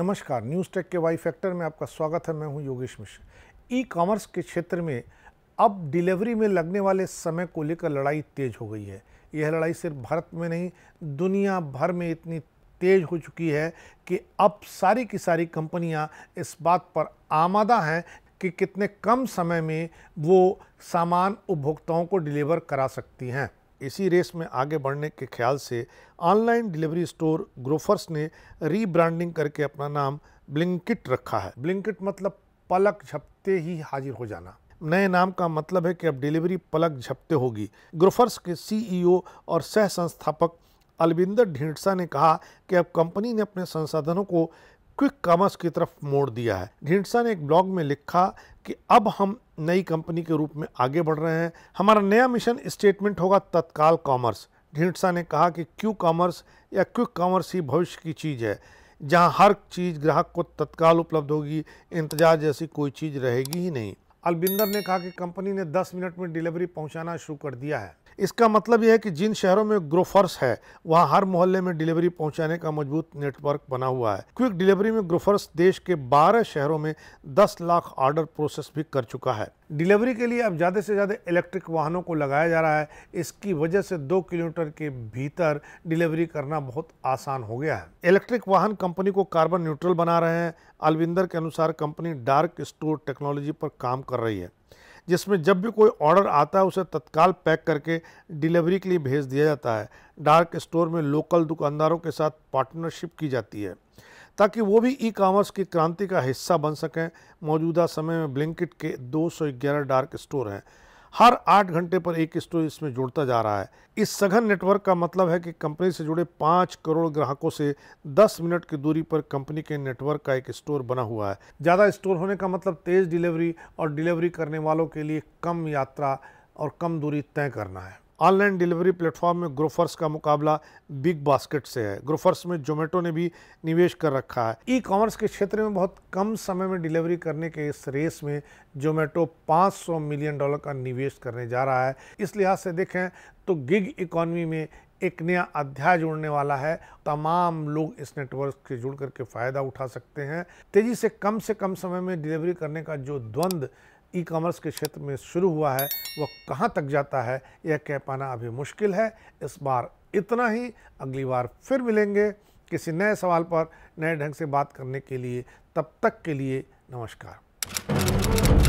नमस्कार news tech के Y factor में आपका स्वागत है मैं हूं योगेश मिश्र ई कॉमर्स के क्षेत्र में अब डिलीवरी में लगने वाले समय को लेकर लड़ाई तेज हो गई है यह लड़ाई सिर्फ भारत में नहीं दुनिया भर में इतनी तेज हो चुकी है कि अब सारी की सारी कंपनियां इस बात पर आमादा हैं कि कितने कम समय में वो सामान उपभोक्ताओं को डिलीवर करा सकती हैं इसी रेस में आगे बढ़ने के ख्याल से ऑनलाइन डिलीवरी स्टोर ग्रोफर्स ने रीब्रांडिंग करके अपना नाम ब्लिंकिट रखा है ब्लिंकिट मतलब पलक झपते ही हाजिर हो जाना नए नाम का मतलब है कि अब डिलीवरी पलक झपते होगी ग्रोफर्स के सीईओ और सह संस्थापक अलविंदर ढींडसा ने कहा कि अब कंपनी ने अपने संसाधनों को क्विक कॉमर्स की तरफ मोड़ दिया है ढींडसा ने एक ब्लॉग में लिखा कि अब हम नई कंपनी के रूप में आगे बढ़ रहे हैं हमारा नया मिशन स्टेटमेंट होगा तत्काल कॉमर्स ढींडसा ने कहा कि क्यू कॉमर्स या क्विक कॉमर्स ही भविष्य की चीज़ है जहां हर चीज़ ग्राहक को तत्काल उपलब्ध होगी इंतजार जैसी कोई चीज़ रहेगी ही नहीं अलबिंदर ने कहा कि कंपनी ने 10 मिनट में डिलीवरी पहुंचाना शुरू कर दिया है इसका मतलब यह है कि जिन शहरों में ग्रोफर्स है वहां हर मोहल्ले में डिलीवरी पहुंचाने का मजबूत नेटवर्क बना हुआ है क्विक डिलीवरी में ग्रोफर्स देश के 12 शहरों में 10 लाख ऑर्डर प्रोसेस भी कर चुका है डिलीवरी के लिए अब ज़्यादा से ज़्यादा इलेक्ट्रिक वाहनों को लगाया जा रहा है इसकी वजह से दो किलोमीटर के भीतर डिलीवरी करना बहुत आसान हो गया है इलेक्ट्रिक वाहन कंपनी को कार्बन न्यूट्रल बना रहे हैं अलविंदर के अनुसार कंपनी डार्क स्टोर टेक्नोलॉजी पर काम कर रही है जिसमें जब भी कोई ऑर्डर आता है उसे तत्काल पैक करके डिलीवरी के लिए भेज दिया जाता है डार्क स्टोर में लोकल दुकानदारों के साथ पार्टनरशिप की जाती है ताकि वो भी ई कामर्स की क्रांति का हिस्सा बन सकें मौजूदा समय में ब्लिंकिट के 211 डार्क स्टोर हैं हर आठ घंटे पर एक स्टोर इसमें जुड़ता जा रहा है इस सघन नेटवर्क का मतलब है कि कंपनी से जुड़े पाँच करोड़ ग्राहकों से दस मिनट की दूरी पर कंपनी के नेटवर्क का एक स्टोर बना हुआ है ज़्यादा स्टोर होने का मतलब तेज़ डिलीवरी और डिलीवरी करने वालों के लिए कम यात्रा और कम दूरी तय करना है ऑनलाइन डिलीवरी प्लेटफॉर्म में ग्रोफर्स का मुकाबला बिग बास्केट से है ग्रोफर्स में जोमेटो ने भी निवेश कर रखा है ई कॉमर्स के क्षेत्र में बहुत कम समय में डिलीवरी करने के इस रेस में जोमेटो 500 मिलियन डॉलर का निवेश करने जा रहा है इस लिहाज से देखें तो गिग इकॉनमी में एक नया अध्याय जुड़ने वाला है तमाम लोग इस नेटवर्क के जुड़ करके फ़ायदा उठा सकते हैं तेज़ी से कम से कम समय में डिलीवरी करने का जो द्वंद्व ई कॉमर्स के क्षेत्र में शुरू हुआ है वह कहाँ तक जाता है यह कह पाना अभी मुश्किल है इस बार इतना ही अगली बार फिर मिलेंगे किसी नए सवाल पर नए ढंग से बात करने के लिए तब तक के लिए नमस्कार